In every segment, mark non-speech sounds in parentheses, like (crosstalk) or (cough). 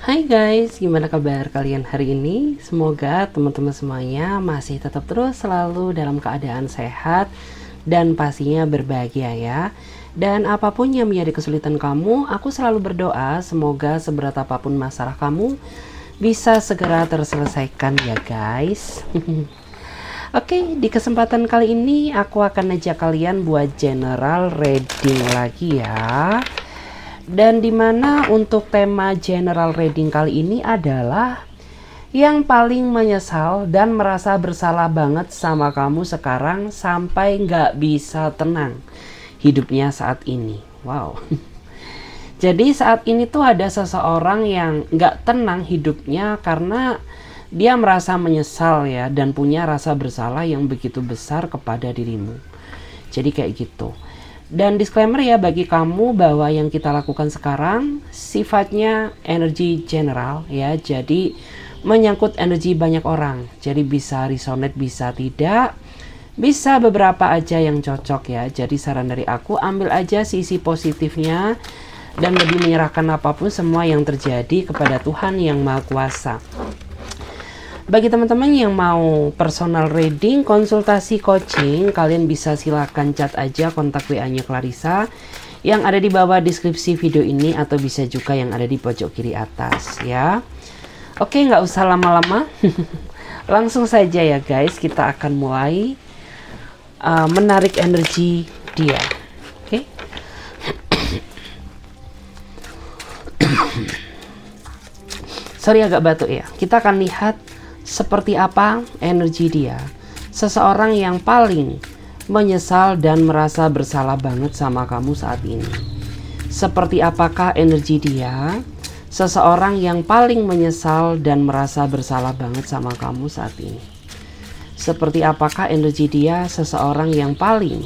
Hai guys, gimana kabar kalian hari ini? Semoga teman-teman semuanya masih tetap terus selalu dalam keadaan sehat dan pastinya berbahagia ya. Dan apapun yang menjadi kesulitan kamu, aku selalu berdoa semoga seberat apapun masalah kamu bisa segera terselesaikan ya guys. (laughs) Oke, di kesempatan kali ini aku akan ajak kalian buat general reading lagi ya dan dimana untuk tema general reading kali ini adalah yang paling menyesal dan merasa bersalah banget sama kamu sekarang sampai nggak bisa tenang hidupnya saat ini. Wow. (laughs) Jadi saat ini tuh ada seseorang yang nggak tenang hidupnya karena dia merasa menyesal ya dan punya rasa bersalah yang begitu besar kepada dirimu. Jadi kayak gitu. Dan disclaimer ya bagi kamu bahwa yang kita lakukan sekarang sifatnya energi general ya. Jadi menyangkut energi banyak orang. Jadi bisa resonate bisa tidak. Bisa beberapa aja yang cocok ya. Jadi saran dari aku ambil aja sisi positifnya dan lebih menyerahkan apapun semua yang terjadi kepada Tuhan yang Maha Kuasa. Bagi teman-teman yang mau personal reading, konsultasi coaching, kalian bisa silahkan chat aja kontak WA-nya Clarissa yang ada di bawah deskripsi video ini atau bisa juga yang ada di pojok kiri atas ya. Oke, nggak usah lama-lama. (laughs) Langsung saja ya guys, kita akan mulai uh, menarik energi dia. Oke. Okay? (coughs) Sorry agak batuk ya. Kita akan lihat seperti apa energi dia. Seseorang yang paling menyesal dan merasa bersalah banget sama kamu saat ini. Seperti apakah energi dia? Seseorang yang paling menyesal dan merasa bersalah banget sama kamu saat ini. Seperti apakah energi dia? Seseorang yang paling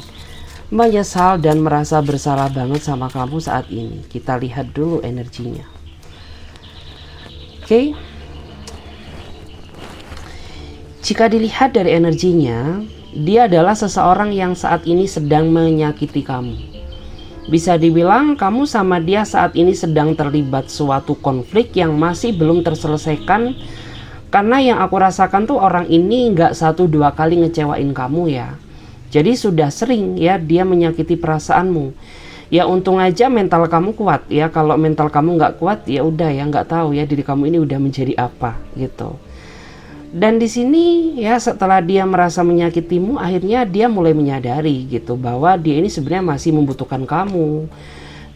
menyesal dan merasa bersalah banget sama kamu saat ini. Kita lihat dulu energinya. Oke. Okay. Jika dilihat dari energinya, dia adalah seseorang yang saat ini sedang menyakiti kamu. Bisa dibilang, kamu sama dia saat ini sedang terlibat suatu konflik yang masih belum terselesaikan. Karena yang aku rasakan tuh orang ini nggak satu dua kali ngecewain kamu ya. Jadi sudah sering ya dia menyakiti perasaanmu. Ya untung aja mental kamu kuat ya. Kalau mental kamu nggak kuat ya udah ya nggak tahu ya diri kamu ini udah menjadi apa gitu. Dan di sini ya setelah dia merasa menyakitimu, akhirnya dia mulai menyadari gitu bahwa dia ini sebenarnya masih membutuhkan kamu.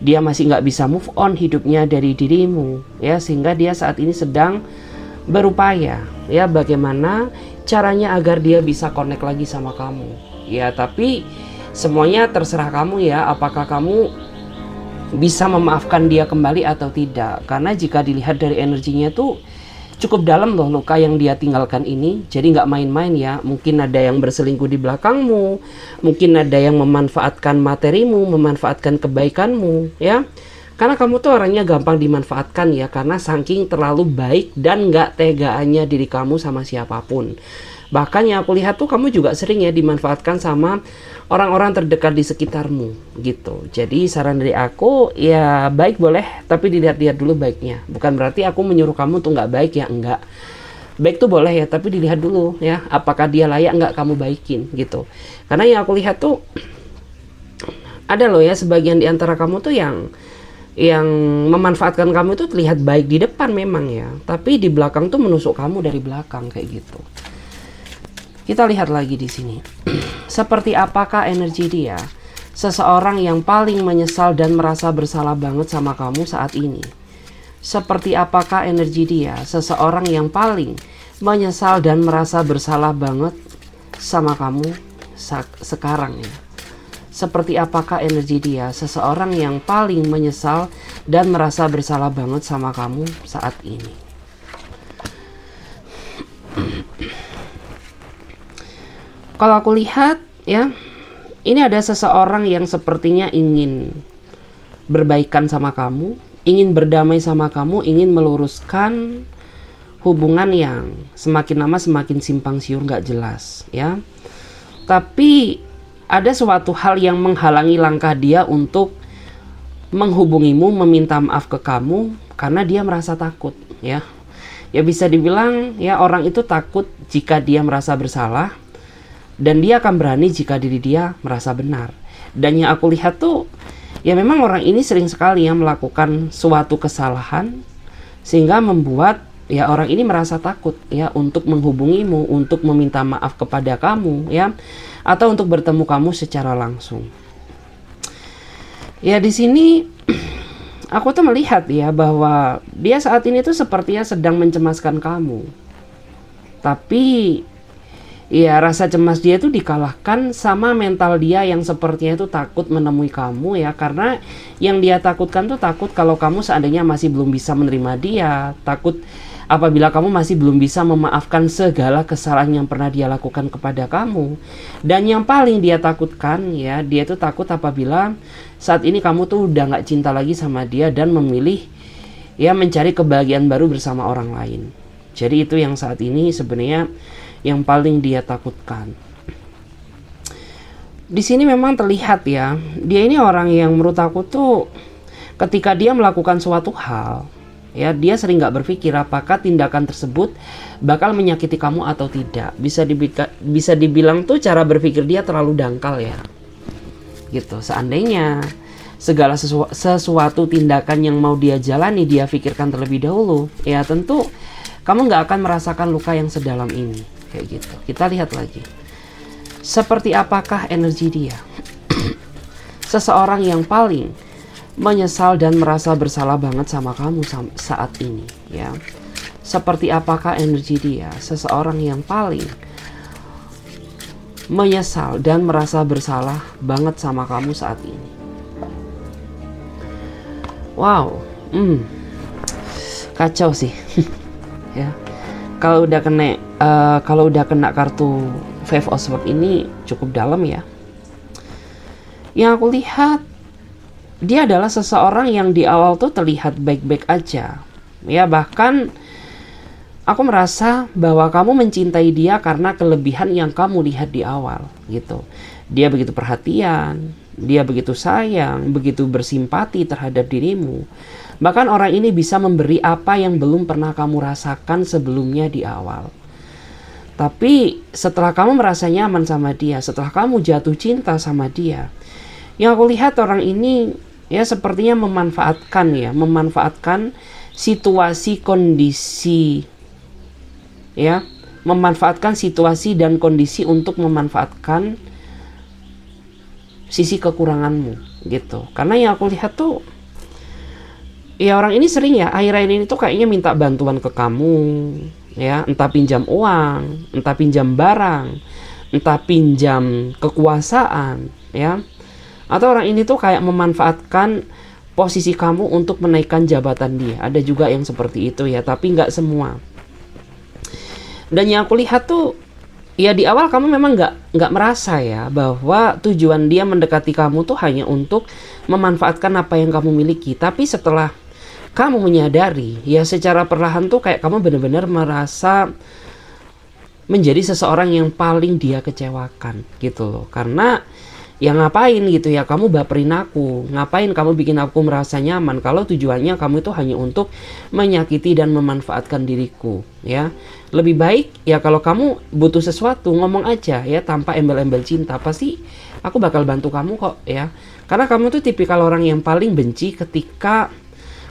Dia masih nggak bisa move on hidupnya dari dirimu ya sehingga dia saat ini sedang berupaya ya bagaimana caranya agar dia bisa connect lagi sama kamu. Ya tapi semuanya terserah kamu ya apakah kamu bisa memaafkan dia kembali atau tidak karena jika dilihat dari energinya tuh cukup dalam loh luka yang dia tinggalkan ini. Jadi nggak main-main ya. Mungkin ada yang berselingkuh di belakangmu, mungkin ada yang memanfaatkan materimu, memanfaatkan kebaikanmu, ya. Karena kamu tuh orangnya gampang dimanfaatkan ya, karena saking terlalu baik dan nggak tegaannya diri kamu sama siapapun. Bahkan yang aku lihat tuh kamu juga sering ya dimanfaatkan sama orang-orang terdekat di sekitarmu gitu. Jadi saran dari aku ya baik boleh tapi dilihat-lihat dulu baiknya. Bukan berarti aku menyuruh kamu tuh nggak baik ya enggak. Baik tuh boleh ya tapi dilihat dulu ya apakah dia layak nggak kamu baikin gitu. Karena yang aku lihat tuh (clears throat) ada loh ya sebagian di antara kamu tuh yang yang memanfaatkan kamu itu terlihat baik di depan memang ya, tapi di belakang tuh menusuk kamu dari belakang kayak gitu. Kita lihat lagi di sini. (clears throat) Seperti apakah energi dia? Seseorang yang paling menyesal dan merasa bersalah banget sama kamu saat ini. Seperti apakah energi dia? Seseorang yang paling menyesal dan merasa bersalah banget sama kamu sekarang ya. Seperti apakah energi dia? Seseorang yang paling menyesal dan merasa bersalah banget sama kamu saat ini. Kalau aku lihat ya, ini ada seseorang yang sepertinya ingin berbaikan sama kamu, ingin berdamai sama kamu, ingin meluruskan hubungan yang semakin lama semakin simpang siur nggak jelas ya. Tapi ada suatu hal yang menghalangi langkah dia untuk menghubungimu, meminta maaf ke kamu karena dia merasa takut ya. Ya bisa dibilang ya orang itu takut jika dia merasa bersalah dan dia akan berani jika diri dia merasa benar. Dan yang aku lihat tuh ya memang orang ini sering sekali yang melakukan suatu kesalahan sehingga membuat ya orang ini merasa takut ya untuk menghubungimu, untuk meminta maaf kepada kamu ya atau untuk bertemu kamu secara langsung. Ya di sini (clears throat) aku tuh melihat ya bahwa dia saat ini tuh sepertinya sedang mencemaskan kamu. Tapi Iya, rasa cemas dia itu dikalahkan sama mental dia yang sepertinya itu takut menemui kamu ya karena yang dia takutkan tuh takut kalau kamu seandainya masih belum bisa menerima dia, takut apabila kamu masih belum bisa memaafkan segala kesalahan yang pernah dia lakukan kepada kamu. Dan yang paling dia takutkan ya, dia tuh takut apabila saat ini kamu tuh udah nggak cinta lagi sama dia dan memilih ya mencari kebahagiaan baru bersama orang lain. Jadi itu yang saat ini sebenarnya yang paling dia takutkan. Di sini memang terlihat ya, dia ini orang yang menurut aku tuh ketika dia melakukan suatu hal, ya dia sering nggak berpikir apakah tindakan tersebut bakal menyakiti kamu atau tidak. Bisa dibika, bisa dibilang tuh cara berpikir dia terlalu dangkal ya. Gitu. Seandainya segala sesu sesuatu tindakan yang mau dia jalani dia pikirkan terlebih dahulu ya tentu kamu nggak akan merasakan luka yang sedalam ini kayak gitu kita lihat lagi seperti apakah energi dia (clears throat) seseorang yang paling menyesal dan merasa bersalah banget sama kamu saat ini ya seperti apakah energi dia seseorang yang paling menyesal dan merasa bersalah banget sama kamu saat ini wow hmm, kacau sih (laughs) ya kalau udah kena uh, kalau udah kena kartu Five of Swords ini cukup dalam ya. Yang aku lihat dia adalah seseorang yang di awal tuh terlihat baik-baik aja. Ya bahkan aku merasa bahwa kamu mencintai dia karena kelebihan yang kamu lihat di awal gitu. Dia begitu perhatian, dia begitu sayang, begitu bersimpati terhadap dirimu. Bahkan orang ini bisa memberi apa yang belum pernah kamu rasakan sebelumnya di awal. Tapi setelah kamu merasa nyaman sama dia, setelah kamu jatuh cinta sama dia, yang aku lihat orang ini ya sepertinya memanfaatkan ya, memanfaatkan situasi kondisi ya, memanfaatkan situasi dan kondisi untuk memanfaatkan sisi kekuranganmu gitu. Karena yang aku lihat tuh ya orang ini sering ya akhir-akhir ini tuh kayaknya minta bantuan ke kamu ya entah pinjam uang entah pinjam barang entah pinjam kekuasaan ya atau orang ini tuh kayak memanfaatkan posisi kamu untuk menaikkan jabatan dia ada juga yang seperti itu ya tapi nggak semua dan yang aku lihat tuh ya di awal kamu memang nggak nggak merasa ya bahwa tujuan dia mendekati kamu tuh hanya untuk memanfaatkan apa yang kamu miliki tapi setelah kamu menyadari ya secara perlahan tuh kayak kamu benar-benar merasa menjadi seseorang yang paling dia kecewakan gitu loh karena ya ngapain gitu ya kamu baperin aku ngapain kamu bikin aku merasa nyaman kalau tujuannya kamu itu hanya untuk menyakiti dan memanfaatkan diriku ya lebih baik ya kalau kamu butuh sesuatu ngomong aja ya tanpa embel-embel cinta pasti aku bakal bantu kamu kok ya karena kamu tuh tipikal orang yang paling benci ketika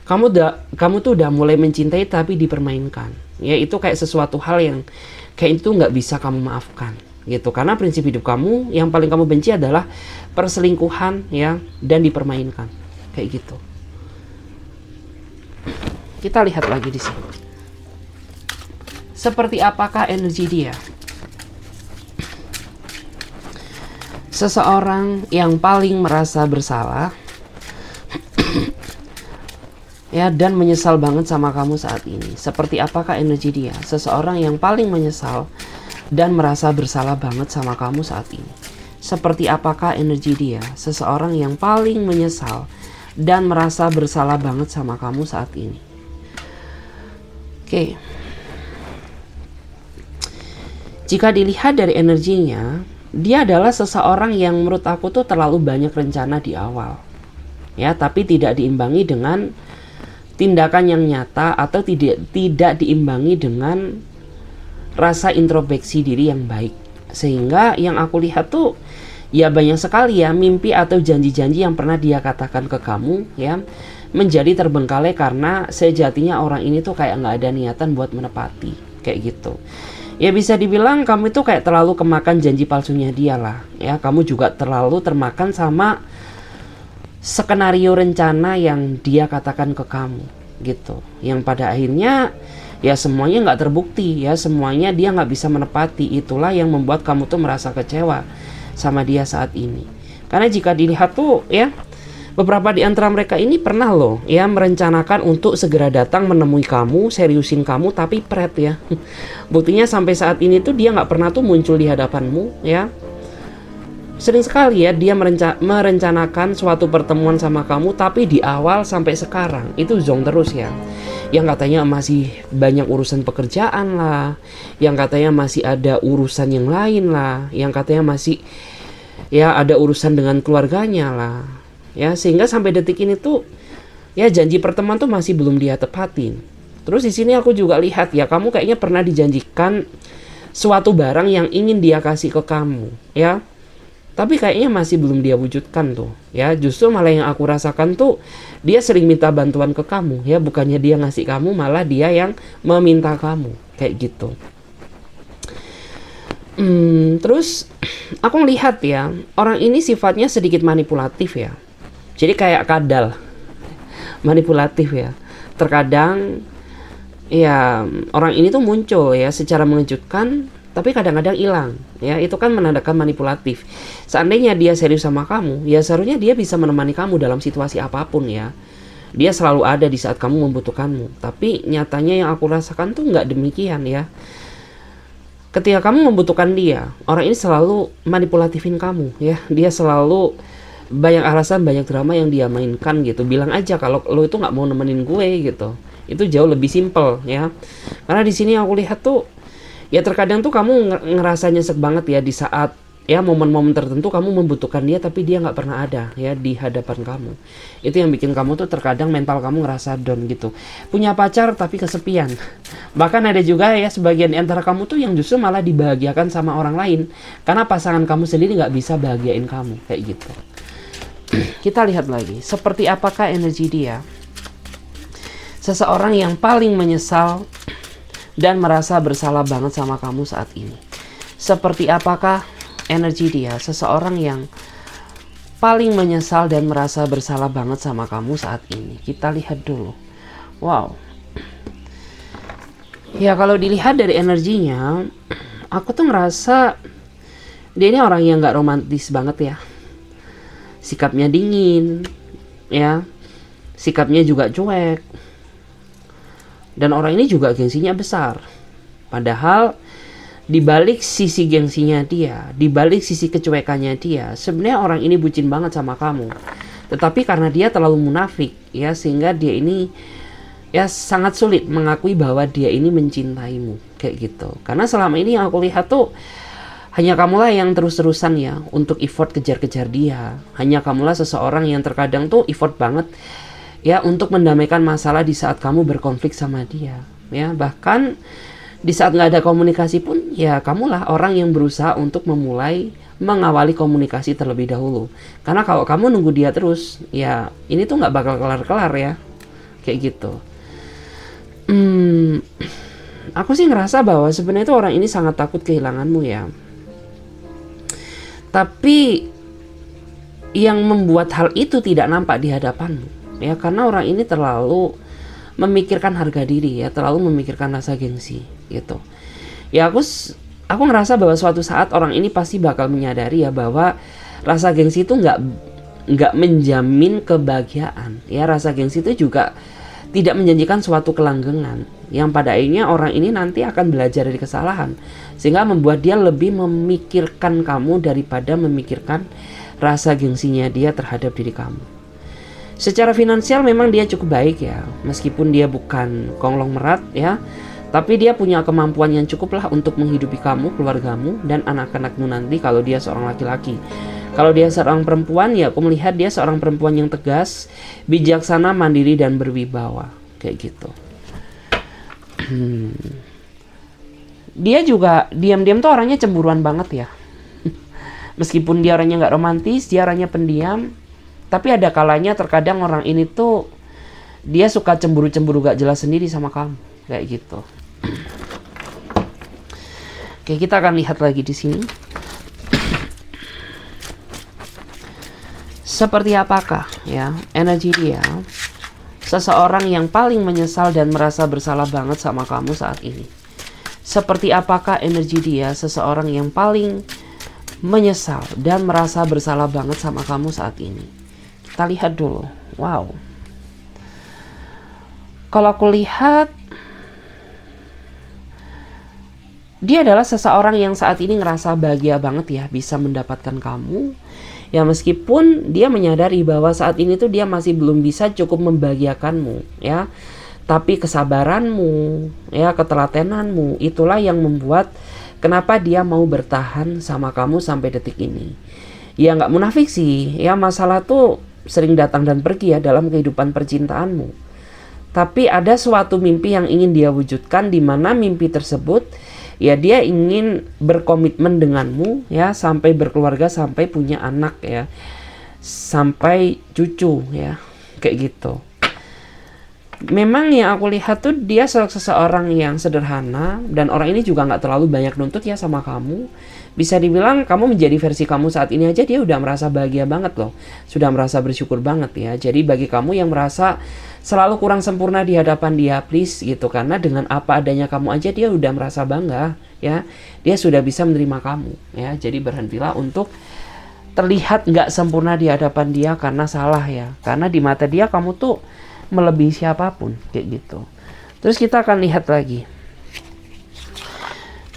kamu udah kamu tuh udah mulai mencintai tapi dipermainkan ya itu kayak sesuatu hal yang kayak itu nggak bisa kamu maafkan gitu karena prinsip hidup kamu yang paling kamu benci adalah perselingkuhan ya dan dipermainkan kayak gitu kita lihat lagi di sini seperti apakah energi dia seseorang yang paling merasa bersalah ya dan menyesal banget sama kamu saat ini. Seperti apakah energi dia? Seseorang yang paling menyesal dan merasa bersalah banget sama kamu saat ini. Seperti apakah energi dia? Seseorang yang paling menyesal dan merasa bersalah banget sama kamu saat ini. Oke. Jika dilihat dari energinya, dia adalah seseorang yang menurut aku tuh terlalu banyak rencana di awal. Ya, tapi tidak diimbangi dengan tindakan yang nyata atau tidak tidak diimbangi dengan rasa introspeksi diri yang baik. Sehingga yang aku lihat tuh ya banyak sekali ya mimpi atau janji-janji yang pernah dia katakan ke kamu ya menjadi terbengkalai karena sejatinya orang ini tuh kayak nggak ada niatan buat menepati kayak gitu ya bisa dibilang kamu itu kayak terlalu kemakan janji palsunya dia lah ya kamu juga terlalu termakan sama skenario rencana yang dia katakan ke kamu gitu yang pada akhirnya ya semuanya nggak terbukti ya semuanya dia nggak bisa menepati itulah yang membuat kamu tuh merasa kecewa sama dia saat ini karena jika dilihat tuh ya beberapa di antara mereka ini pernah loh ya merencanakan untuk segera datang menemui kamu seriusin kamu tapi pret ya (laughs) buktinya sampai saat ini tuh dia nggak pernah tuh muncul di hadapanmu ya Sering sekali ya dia merenca merencanakan suatu pertemuan sama kamu tapi di awal sampai sekarang itu zong terus ya. Yang katanya masih banyak urusan pekerjaan lah, yang katanya masih ada urusan yang lain lah, yang katanya masih ya ada urusan dengan keluarganya lah. Ya sehingga sampai detik ini tuh ya janji pertemuan tuh masih belum dia tepatin. Terus di sini aku juga lihat ya kamu kayaknya pernah dijanjikan suatu barang yang ingin dia kasih ke kamu ya tapi kayaknya masih belum dia wujudkan tuh ya justru malah yang aku rasakan tuh dia sering minta bantuan ke kamu ya bukannya dia ngasih kamu malah dia yang meminta kamu kayak gitu hmm, terus (clears throat) aku lihat ya orang ini sifatnya sedikit manipulatif ya jadi kayak kadal manipulatif ya terkadang ya orang ini tuh muncul ya secara mengejutkan tapi kadang-kadang hilang ya itu kan menandakan manipulatif seandainya dia serius sama kamu ya seharusnya dia bisa menemani kamu dalam situasi apapun ya dia selalu ada di saat kamu membutuhkanmu tapi nyatanya yang aku rasakan tuh nggak demikian ya ketika kamu membutuhkan dia orang ini selalu manipulatifin kamu ya dia selalu banyak alasan banyak drama yang dia mainkan gitu bilang aja kalau lo itu nggak mau nemenin gue gitu itu jauh lebih simpel ya karena di sini aku lihat tuh ya terkadang tuh kamu ngerasa nyesek banget ya di saat ya momen-momen tertentu kamu membutuhkan dia tapi dia nggak pernah ada ya di hadapan kamu itu yang bikin kamu tuh terkadang mental kamu ngerasa down gitu punya pacar tapi kesepian bahkan ada juga ya sebagian antara kamu tuh yang justru malah dibahagiakan sama orang lain karena pasangan kamu sendiri nggak bisa bahagiain kamu kayak gitu (clears throat) kita lihat lagi seperti apakah energi dia seseorang yang paling menyesal dan merasa bersalah banget sama kamu saat ini. Seperti apakah energi dia, seseorang yang paling menyesal dan merasa bersalah banget sama kamu saat ini. Kita lihat dulu. Wow. Ya kalau dilihat dari energinya, aku tuh ngerasa dia ini orang yang gak romantis banget ya. Sikapnya dingin, ya. Sikapnya juga cuek dan orang ini juga gengsinya besar. Padahal di balik sisi gengsinya dia, di balik sisi kecuekannya dia, sebenarnya orang ini bucin banget sama kamu. Tetapi karena dia terlalu munafik, ya sehingga dia ini ya sangat sulit mengakui bahwa dia ini mencintaimu kayak gitu. Karena selama ini yang aku lihat tuh hanya kamulah yang terus-terusan ya untuk effort kejar-kejar dia. Hanya kamulah seseorang yang terkadang tuh effort banget ya untuk mendamaikan masalah di saat kamu berkonflik sama dia ya bahkan di saat nggak ada komunikasi pun ya kamulah orang yang berusaha untuk memulai mengawali komunikasi terlebih dahulu karena kalau kamu nunggu dia terus ya ini tuh nggak bakal kelar-kelar ya kayak gitu hmm, aku sih ngerasa bahwa sebenarnya itu orang ini sangat takut kehilanganmu ya tapi yang membuat hal itu tidak nampak di hadapanmu ya karena orang ini terlalu memikirkan harga diri ya terlalu memikirkan rasa gengsi gitu ya aku aku ngerasa bahwa suatu saat orang ini pasti bakal menyadari ya bahwa rasa gengsi itu nggak nggak menjamin kebahagiaan ya rasa gengsi itu juga tidak menjanjikan suatu kelanggengan yang pada akhirnya orang ini nanti akan belajar dari kesalahan sehingga membuat dia lebih memikirkan kamu daripada memikirkan rasa gengsinya dia terhadap diri kamu Secara finansial memang dia cukup baik ya, meskipun dia bukan konglomerat ya, tapi dia punya kemampuan yang cukup lah untuk menghidupi kamu, keluargamu, dan anak-anakmu nanti kalau dia seorang laki-laki. Kalau dia seorang perempuan ya aku melihat dia seorang perempuan yang tegas, bijaksana, mandiri, dan berwibawa. Kayak gitu. Hmm. dia juga diam-diam tuh orangnya cemburuan banget ya. (laughs) meskipun dia orangnya nggak romantis, dia orangnya pendiam, tapi ada kalanya terkadang orang ini tuh dia suka cemburu-cemburu gak jelas sendiri sama kamu kayak gitu. Oke, kita akan lihat lagi di sini. Seperti apakah ya energi dia? Seseorang yang paling menyesal dan merasa bersalah banget sama kamu saat ini. Seperti apakah energi dia? Seseorang yang paling menyesal dan merasa bersalah banget sama kamu saat ini. Kita lihat dulu. Wow. Kalau aku lihat dia adalah seseorang yang saat ini ngerasa bahagia banget ya bisa mendapatkan kamu. Ya meskipun dia menyadari bahwa saat ini tuh dia masih belum bisa cukup membahagiakanmu ya. Tapi kesabaranmu, ya ketelatenanmu itulah yang membuat kenapa dia mau bertahan sama kamu sampai detik ini. Ya nggak munafik sih, ya masalah tuh sering datang dan pergi ya dalam kehidupan percintaanmu. Tapi ada suatu mimpi yang ingin dia wujudkan di mana mimpi tersebut ya dia ingin berkomitmen denganmu ya sampai berkeluarga sampai punya anak ya sampai cucu ya kayak gitu memang yang aku lihat tuh dia seseorang yang sederhana dan orang ini juga nggak terlalu banyak nuntut ya sama kamu bisa dibilang kamu menjadi versi kamu saat ini aja dia udah merasa bahagia banget loh sudah merasa bersyukur banget ya jadi bagi kamu yang merasa selalu kurang sempurna di hadapan dia please gitu karena dengan apa adanya kamu aja dia udah merasa bangga ya dia sudah bisa menerima kamu ya jadi berhentilah untuk terlihat nggak sempurna di hadapan dia karena salah ya karena di mata dia kamu tuh melebihi siapapun kayak gitu. Terus kita akan lihat lagi.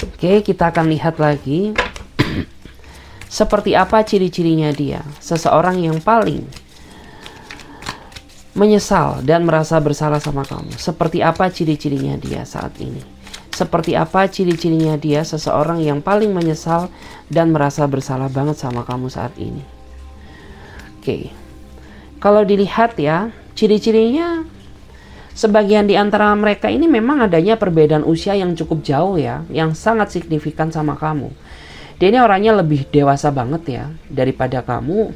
Oke, kita akan lihat lagi (clears throat) seperti apa ciri-cirinya dia. Seseorang yang paling menyesal dan merasa bersalah sama kamu. Seperti apa ciri-cirinya dia saat ini? Seperti apa ciri-cirinya dia seseorang yang paling menyesal dan merasa bersalah banget sama kamu saat ini? Oke. Kalau dilihat ya, Ciri-cirinya sebagian di antara mereka ini memang adanya perbedaan usia yang cukup jauh ya, yang sangat signifikan sama kamu. Dia ini orangnya lebih dewasa banget ya daripada kamu,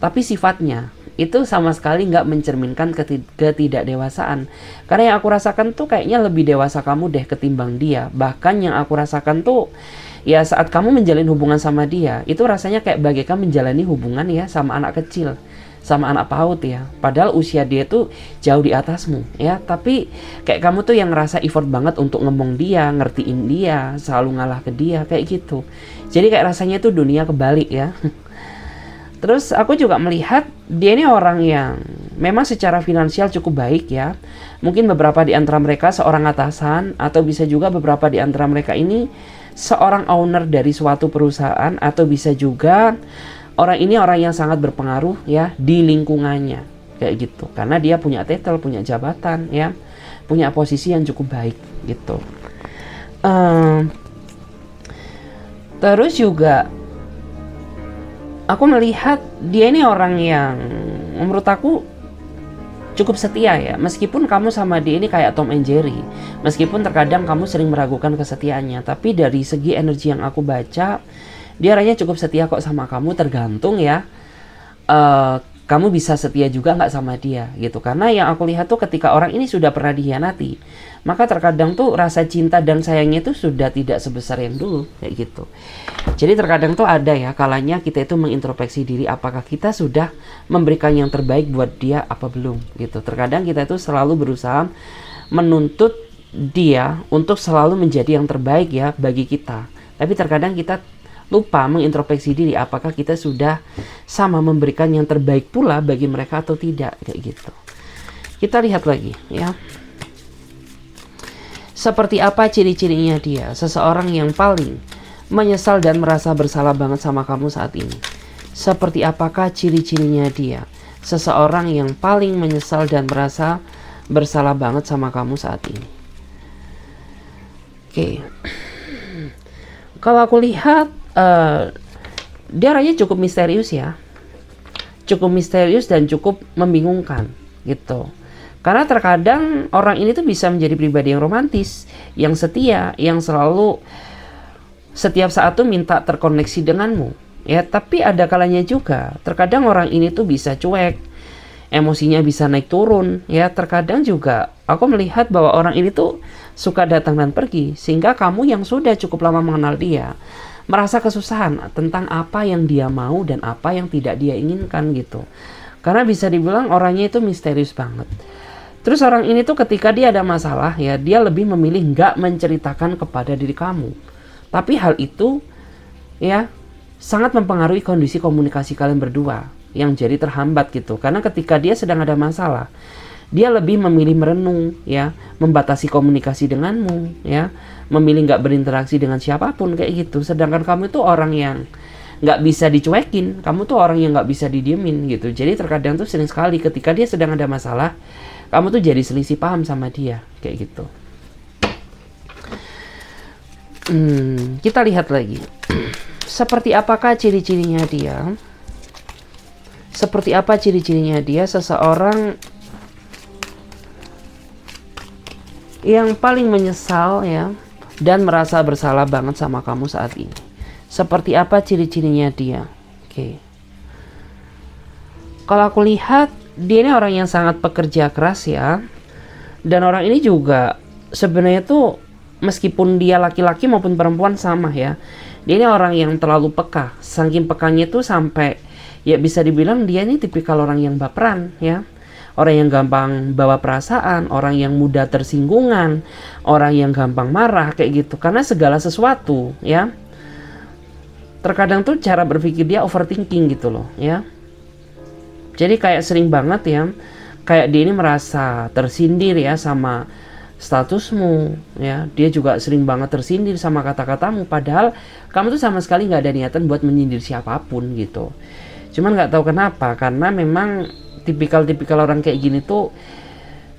tapi sifatnya itu sama sekali nggak mencerminkan ketidak dewasaan. Karena yang aku rasakan tuh kayaknya lebih dewasa kamu deh ketimbang dia. Bahkan yang aku rasakan tuh ya saat kamu menjalin hubungan sama dia, itu rasanya kayak bagaikan menjalani hubungan ya sama anak kecil sama anak PAUD ya. Padahal usia dia tuh jauh di atasmu ya, tapi kayak kamu tuh yang ngerasa effort banget untuk ngomong dia, ngertiin dia, selalu ngalah ke dia kayak gitu. Jadi kayak rasanya tuh dunia kebalik ya. (laughs) Terus aku juga melihat dia ini orang yang memang secara finansial cukup baik ya. Mungkin beberapa di antara mereka seorang atasan atau bisa juga beberapa di antara mereka ini seorang owner dari suatu perusahaan atau bisa juga orang ini orang yang sangat berpengaruh ya di lingkungannya kayak gitu karena dia punya title punya jabatan ya punya posisi yang cukup baik gitu um, terus juga aku melihat dia ini orang yang menurut aku cukup setia ya meskipun kamu sama dia ini kayak Tom and Jerry meskipun terkadang kamu sering meragukan kesetiaannya tapi dari segi energi yang aku baca dia orangnya cukup setia kok sama kamu tergantung ya uh, kamu bisa setia juga nggak sama dia gitu karena yang aku lihat tuh ketika orang ini sudah pernah dikhianati maka terkadang tuh rasa cinta dan sayangnya itu sudah tidak sebesar yang dulu kayak gitu jadi terkadang tuh ada ya kalanya kita itu mengintrospeksi diri apakah kita sudah memberikan yang terbaik buat dia apa belum gitu terkadang kita itu selalu berusaha menuntut dia untuk selalu menjadi yang terbaik ya bagi kita tapi terkadang kita lupa mengintrospeksi diri apakah kita sudah sama memberikan yang terbaik pula bagi mereka atau tidak kayak gitu. Kita lihat lagi ya. Seperti apa ciri-cirinya dia? Seseorang yang paling menyesal dan merasa bersalah banget sama kamu saat ini. Seperti apakah ciri-cirinya dia? Seseorang yang paling menyesal dan merasa bersalah banget sama kamu saat ini. Oke. Okay. (clears throat) Kalau aku lihat Eh, dia orangnya cukup misterius ya cukup misterius dan cukup membingungkan gitu karena terkadang orang ini tuh bisa menjadi pribadi yang romantis yang setia yang selalu setiap saat tuh minta terkoneksi denganmu ya tapi ada kalanya juga terkadang orang ini tuh bisa cuek emosinya bisa naik turun ya terkadang juga aku melihat bahwa orang ini tuh suka datang dan pergi sehingga kamu yang sudah cukup lama mengenal dia merasa kesusahan tentang apa yang dia mau dan apa yang tidak dia inginkan gitu. Karena bisa dibilang orangnya itu misterius banget. Terus orang ini tuh ketika dia ada masalah ya dia lebih memilih nggak menceritakan kepada diri kamu. Tapi hal itu ya sangat mempengaruhi kondisi komunikasi kalian berdua yang jadi terhambat gitu. Karena ketika dia sedang ada masalah, dia lebih memilih merenung ya membatasi komunikasi denganmu ya memilih nggak berinteraksi dengan siapapun kayak gitu sedangkan kamu itu orang yang nggak bisa dicuekin kamu tuh orang yang nggak bisa didiemin gitu jadi terkadang tuh sering sekali ketika dia sedang ada masalah kamu tuh jadi selisih paham sama dia kayak gitu hmm, kita lihat lagi (clears throat) seperti apakah ciri-cirinya dia seperti apa ciri-cirinya dia seseorang yang paling menyesal ya dan merasa bersalah banget sama kamu saat ini. Seperti apa ciri-cirinya dia? Oke. Okay. Kalau aku lihat dia ini orang yang sangat pekerja keras ya. Dan orang ini juga sebenarnya tuh meskipun dia laki-laki maupun perempuan sama ya. Dia ini orang yang terlalu peka. Saking pekanya tuh sampai ya bisa dibilang dia ini tipikal orang yang baperan ya orang yang gampang bawa perasaan, orang yang mudah tersinggungan, orang yang gampang marah kayak gitu karena segala sesuatu ya. Terkadang tuh cara berpikir dia overthinking gitu loh ya. Jadi kayak sering banget ya kayak dia ini merasa tersindir ya sama statusmu ya dia juga sering banget tersindir sama kata-katamu padahal kamu tuh sama sekali nggak ada niatan buat menyindir siapapun gitu cuman nggak tahu kenapa karena memang tipikal-tipikal orang kayak gini tuh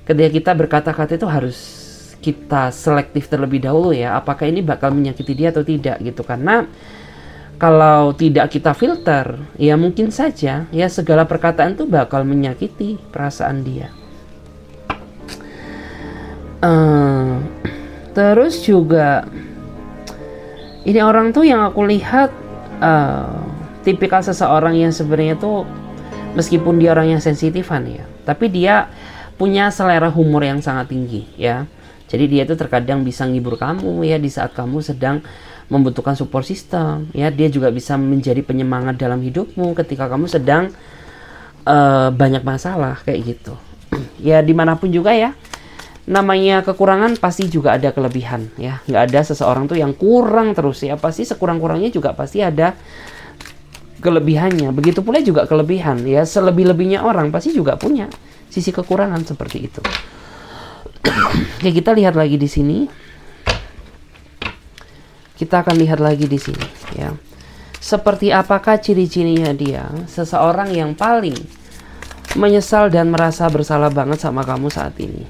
ketika kita berkata-kata itu harus kita selektif terlebih dahulu ya apakah ini bakal menyakiti dia atau tidak gitu karena kalau tidak kita filter ya mungkin saja ya segala perkataan tuh bakal menyakiti perasaan dia uh, terus juga ini orang tuh yang aku lihat uh, tipikal seseorang yang sebenarnya tuh meskipun dia orang yang sensitifan ya tapi dia punya selera humor yang sangat tinggi ya jadi dia itu terkadang bisa ngibur kamu ya di saat kamu sedang membutuhkan support system ya dia juga bisa menjadi penyemangat dalam hidupmu ketika kamu sedang uh, banyak masalah kayak gitu (clears throat) ya dimanapun juga ya namanya kekurangan pasti juga ada kelebihan ya nggak ada seseorang tuh yang kurang terus ya pasti sekurang-kurangnya juga pasti ada kelebihannya. Begitu pula juga kelebihan ya selebih-lebihnya orang pasti juga punya sisi kekurangan seperti itu. (clears throat) Oke, kita lihat lagi di sini. Kita akan lihat lagi di sini ya. Seperti apakah ciri-cirinya dia? Seseorang yang paling menyesal dan merasa bersalah banget sama kamu saat ini.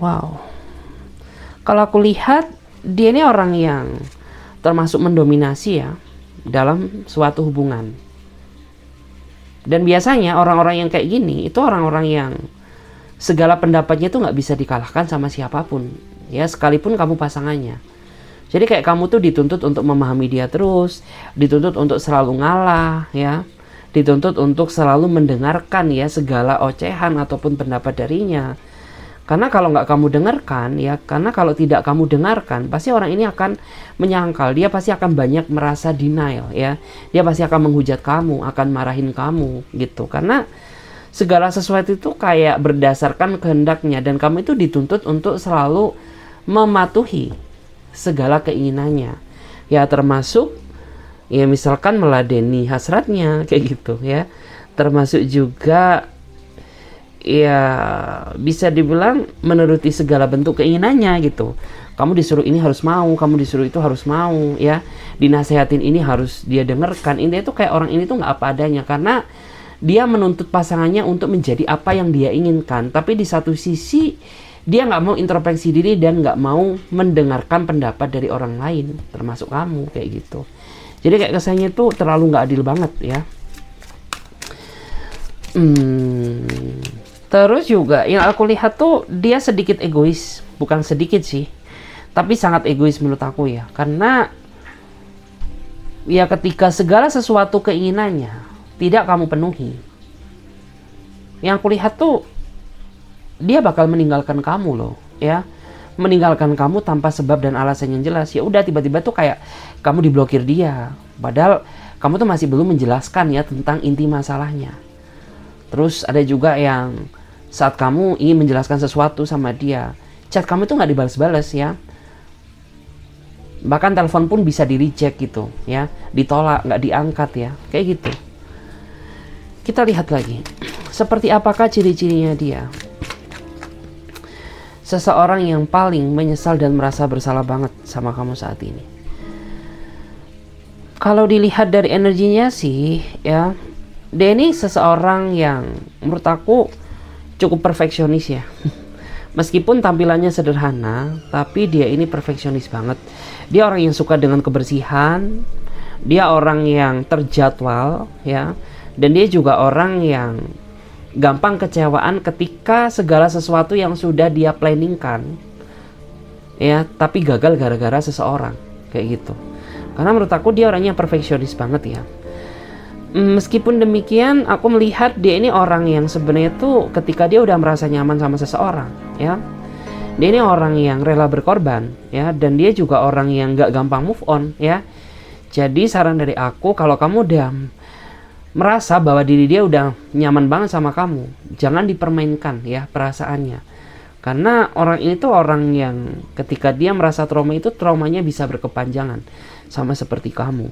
Wow. Kalau aku lihat dia ini orang yang termasuk mendominasi ya dalam suatu hubungan. Dan biasanya orang-orang yang kayak gini itu orang-orang yang segala pendapatnya itu nggak bisa dikalahkan sama siapapun ya sekalipun kamu pasangannya. Jadi kayak kamu tuh dituntut untuk memahami dia terus, dituntut untuk selalu ngalah ya, dituntut untuk selalu mendengarkan ya segala ocehan ataupun pendapat darinya karena kalau nggak kamu dengarkan, ya, karena kalau tidak kamu dengarkan, pasti orang ini akan menyangkal. Dia pasti akan banyak merasa denial, ya. Dia pasti akan menghujat kamu, akan marahin kamu, gitu. Karena segala sesuatu itu kayak berdasarkan kehendaknya, dan kamu itu dituntut untuk selalu mematuhi segala keinginannya, ya, termasuk ya misalkan meladeni hasratnya kayak gitu ya termasuk juga ya bisa dibilang menuruti segala bentuk keinginannya gitu. Kamu disuruh ini harus mau, kamu disuruh itu harus mau, ya. Dinasehatin ini harus dia dengarkan. Ini tuh kayak orang ini tuh nggak apa adanya karena dia menuntut pasangannya untuk menjadi apa yang dia inginkan. Tapi di satu sisi dia nggak mau introspeksi diri dan nggak mau mendengarkan pendapat dari orang lain, termasuk kamu kayak gitu. Jadi kayak kesannya tuh terlalu nggak adil banget ya. Hmm. Terus juga yang aku lihat tuh dia sedikit egois, bukan sedikit sih, tapi sangat egois menurut aku ya, karena ya ketika segala sesuatu keinginannya tidak kamu penuhi, yang aku lihat tuh dia bakal meninggalkan kamu loh, ya meninggalkan kamu tanpa sebab dan alasan yang jelas ya udah tiba-tiba tuh kayak kamu diblokir dia padahal kamu tuh masih belum menjelaskan ya tentang inti masalahnya terus ada juga yang saat kamu ingin menjelaskan sesuatu sama dia chat kamu itu nggak dibalas-balas ya bahkan telepon pun bisa di reject gitu ya ditolak nggak diangkat ya kayak gitu kita lihat lagi seperti apakah ciri-cirinya dia seseorang yang paling menyesal dan merasa bersalah banget sama kamu saat ini kalau dilihat dari energinya sih ya denny seseorang yang menurut aku cukup perfeksionis ya. Meskipun tampilannya sederhana, tapi dia ini perfeksionis banget. Dia orang yang suka dengan kebersihan, dia orang yang terjadwal ya, dan dia juga orang yang gampang kecewaan ketika segala sesuatu yang sudah dia planningkan ya, tapi gagal gara-gara seseorang kayak gitu. Karena menurut aku dia orangnya perfeksionis banget ya meskipun demikian aku melihat dia ini orang yang sebenarnya tuh ketika dia udah merasa nyaman sama seseorang ya dia ini orang yang rela berkorban ya dan dia juga orang yang nggak gampang move on ya jadi saran dari aku kalau kamu udah merasa bahwa diri dia udah nyaman banget sama kamu jangan dipermainkan ya perasaannya karena orang ini tuh orang yang ketika dia merasa trauma itu traumanya bisa berkepanjangan sama seperti kamu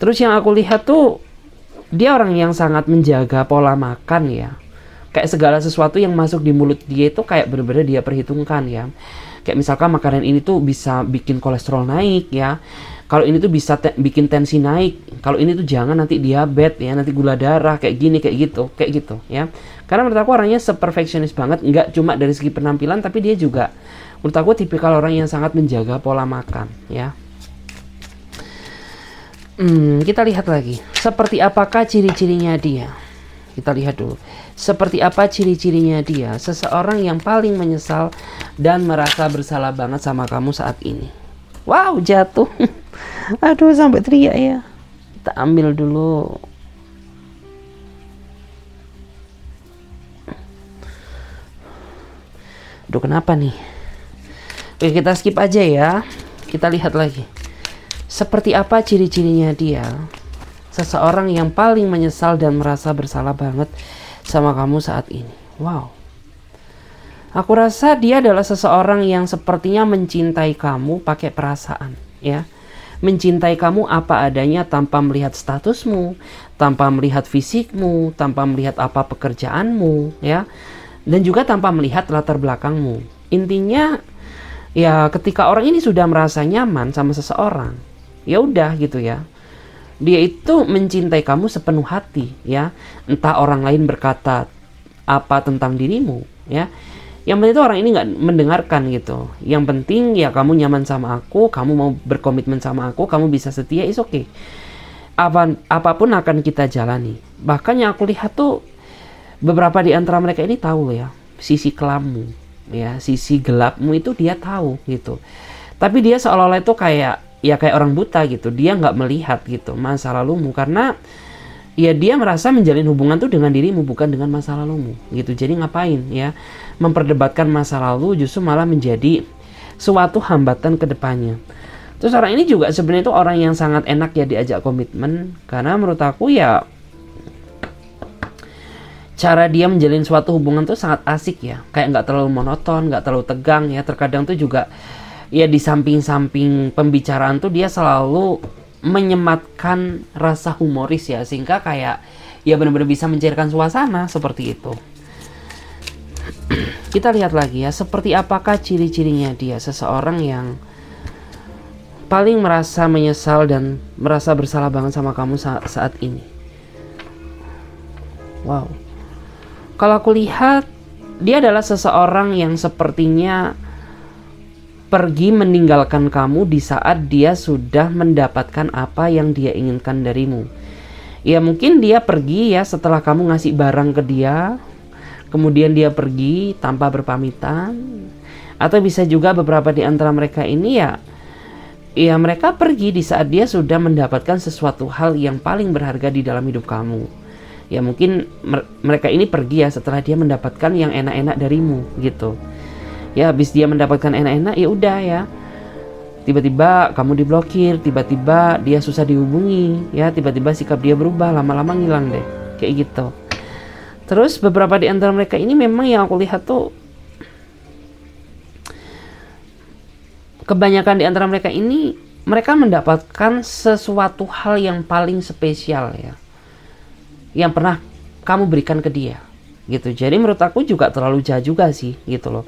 terus yang aku lihat tuh dia orang yang sangat menjaga pola makan ya kayak segala sesuatu yang masuk di mulut dia itu kayak bener-bener dia perhitungkan ya kayak misalkan makanan ini tuh bisa bikin kolesterol naik ya kalau ini tuh bisa te bikin tensi naik kalau ini tuh jangan nanti diabetes ya nanti gula darah kayak gini kayak gitu kayak gitu ya karena menurut aku orangnya seperfeksionis banget nggak cuma dari segi penampilan tapi dia juga menurut aku tipikal orang yang sangat menjaga pola makan ya Hmm, kita lihat lagi. Seperti apakah ciri-cirinya dia? Kita lihat dulu. Seperti apa ciri-cirinya dia? Seseorang yang paling menyesal dan merasa bersalah banget sama kamu saat ini. Wow, jatuh. (laughs) Aduh, sampai teriak ya. Kita ambil dulu. Aduh, kenapa nih? Oke, kita skip aja ya. Kita lihat lagi seperti apa ciri-cirinya dia? Seseorang yang paling menyesal dan merasa bersalah banget sama kamu saat ini. Wow. Aku rasa dia adalah seseorang yang sepertinya mencintai kamu pakai perasaan, ya. Mencintai kamu apa adanya tanpa melihat statusmu, tanpa melihat fisikmu, tanpa melihat apa pekerjaanmu, ya. Dan juga tanpa melihat latar belakangmu. Intinya ya ketika orang ini sudah merasa nyaman sama seseorang, ya udah gitu ya dia itu mencintai kamu sepenuh hati ya entah orang lain berkata apa tentang dirimu ya yang penting itu orang ini nggak mendengarkan gitu yang penting ya kamu nyaman sama aku kamu mau berkomitmen sama aku kamu bisa setia is oke okay. Apa, apapun akan kita jalani bahkan yang aku lihat tuh beberapa di antara mereka ini tahu ya sisi kelammu ya sisi gelapmu itu dia tahu gitu tapi dia seolah-olah itu kayak ya kayak orang buta gitu dia nggak melihat gitu masa lalumu karena ya dia merasa menjalin hubungan tuh dengan dirimu bukan dengan masa lalumu gitu jadi ngapain ya memperdebatkan masa lalu justru malah menjadi suatu hambatan kedepannya terus orang ini juga sebenarnya itu orang yang sangat enak ya diajak komitmen karena menurut aku ya cara dia menjalin suatu hubungan tuh sangat asik ya kayak nggak terlalu monoton nggak terlalu tegang ya terkadang tuh juga ya di samping-samping pembicaraan tuh dia selalu menyematkan rasa humoris ya sehingga kayak ya benar-benar bisa mencairkan suasana seperti itu. (clears throat) Kita lihat lagi ya seperti apakah ciri-cirinya dia seseorang yang paling merasa menyesal dan merasa bersalah banget sama kamu saat, saat ini. Wow. Kalau aku lihat dia adalah seseorang yang sepertinya pergi meninggalkan kamu di saat dia sudah mendapatkan apa yang dia inginkan darimu. Ya mungkin dia pergi ya setelah kamu ngasih barang ke dia, kemudian dia pergi tanpa berpamitan. Atau bisa juga beberapa di antara mereka ini ya ya mereka pergi di saat dia sudah mendapatkan sesuatu hal yang paling berharga di dalam hidup kamu. Ya mungkin mer mereka ini pergi ya setelah dia mendapatkan yang enak-enak darimu gitu ya habis dia mendapatkan enak-enak ya udah ya tiba-tiba kamu diblokir tiba-tiba dia susah dihubungi ya tiba-tiba sikap dia berubah lama-lama ngilang deh kayak gitu terus beberapa di antara mereka ini memang yang aku lihat tuh kebanyakan di antara mereka ini mereka mendapatkan sesuatu hal yang paling spesial ya yang pernah kamu berikan ke dia gitu jadi menurut aku juga terlalu jauh juga sih gitu loh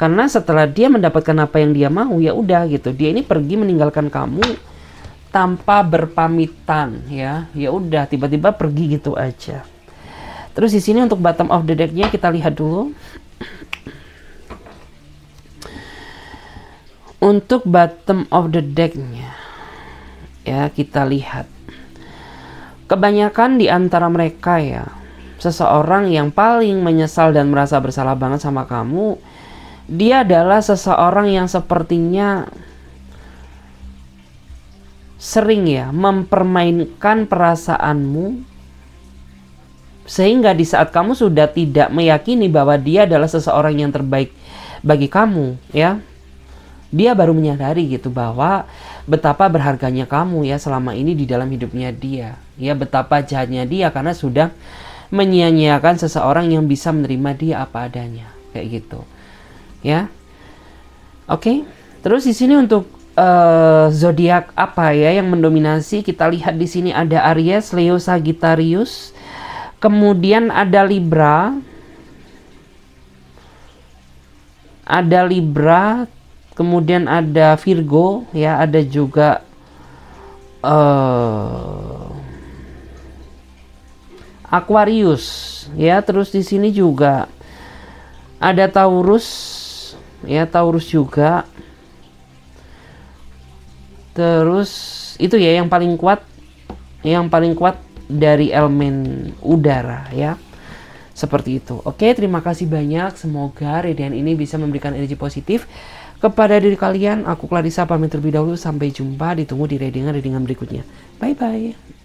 karena setelah dia mendapatkan apa yang dia mau ya udah gitu dia ini pergi meninggalkan kamu tanpa berpamitan ya ya udah tiba-tiba pergi gitu aja terus di sini untuk bottom of the decknya kita lihat dulu untuk bottom of the decknya ya kita lihat kebanyakan di antara mereka ya seseorang yang paling menyesal dan merasa bersalah banget sama kamu dia adalah seseorang yang sepertinya sering ya mempermainkan perasaanmu sehingga di saat kamu sudah tidak meyakini bahwa dia adalah seseorang yang terbaik bagi kamu ya dia baru menyadari gitu bahwa betapa berharganya kamu ya selama ini di dalam hidupnya dia ya betapa jahatnya dia karena sudah menyia-nyiakan seseorang yang bisa menerima dia apa adanya kayak gitu ya. Oke. Okay? Terus di sini untuk uh, zodiak apa ya yang mendominasi? Kita lihat di sini ada Aries, Leo, Sagittarius. Kemudian ada Libra. Ada Libra, kemudian ada Virgo ya, ada juga uh, Aquarius ya, terus di sini juga ada Taurus ya Taurus juga terus itu ya yang paling kuat yang paling kuat dari elemen udara ya seperti itu. Oke, terima kasih banyak. Semoga radian ini bisa memberikan energi positif kepada diri kalian. Aku Clarissa pamit terlebih dahulu. Sampai jumpa. Ditunggu di readingan-readingan berikutnya. Bye-bye.